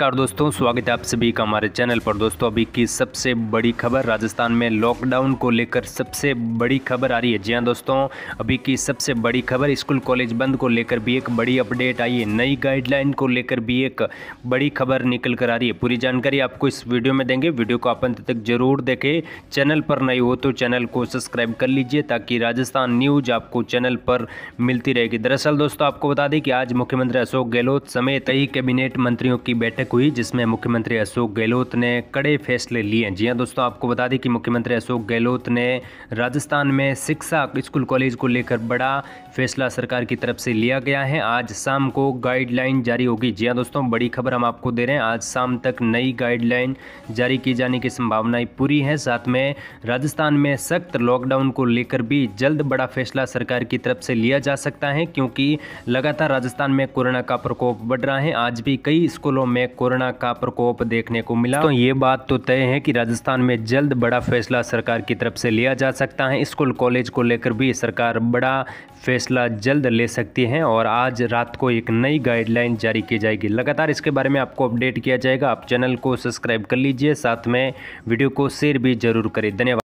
नमस्कार दोस्तों स्वागत है आप सभी का हमारे चैनल पर दोस्तों अभी की सबसे बड़ी खबर राजस्थान में लॉकडाउन को लेकर सबसे बड़ी खबर आ रही है जी हाँ दोस्तों अभी की सबसे बड़ी खबर स्कूल कॉलेज बंद को लेकर भी एक बड़ी अपडेट आई है नई गाइडलाइन को लेकर भी एक बड़ी खबर निकल कर आ रही है पूरी जानकारी आपको इस वीडियो में देंगे वीडियो को आप अंत तक जरूर देखें चैनल पर नई हो तो चैनल को सब्सक्राइब कर लीजिए ताकि राजस्थान न्यूज आपको चैनल पर मिलती रहेगी दरअसल दोस्तों आपको बता दें कि आज मुख्यमंत्री अशोक गहलोत समेत कई कैबिनेट मंत्रियों की बैठक बैठक हुई जिसमें मुख्यमंत्री अशोक गहलोत ने कड़े फैसले लिए जी हाँ दोस्तों आपको बता दें कि मुख्यमंत्री अशोक गहलोत ने राजस्थान में शिक्षा स्कूल कॉलेज को लेकर बड़ा फैसला सरकार की तरफ से लिया गया है आज शाम को गाइडलाइन जारी होगी जी हाँ दोस्तों बड़ी खबर हम आपको दे रहे हैं आज शाम तक नई गाइडलाइन जारी की जाने की संभावनाएं पूरी हैं साथ में राजस्थान में सख्त लॉकडाउन को लेकर भी जल्द बड़ा फैसला सरकार की तरफ से लिया जा सकता है क्योंकि लगातार राजस्थान में कोरोना का प्रकोप बढ़ रहा है आज भी कई स्कूलों में कोरोना का प्रकोप देखने को मिला तो ये बात तो तय है कि राजस्थान में जल्द बड़ा फैसला सरकार की तरफ से लिया जा सकता है स्कूल कॉलेज को लेकर भी सरकार बड़ा फैसला जल्द ले सकती है और आज रात को एक नई गाइडलाइन जारी की जाएगी लगातार इसके बारे में आपको अपडेट किया जाएगा आप चैनल को सब्सक्राइब कर लीजिए साथ में वीडियो को शेयर भी जरूर करें धन्यवाद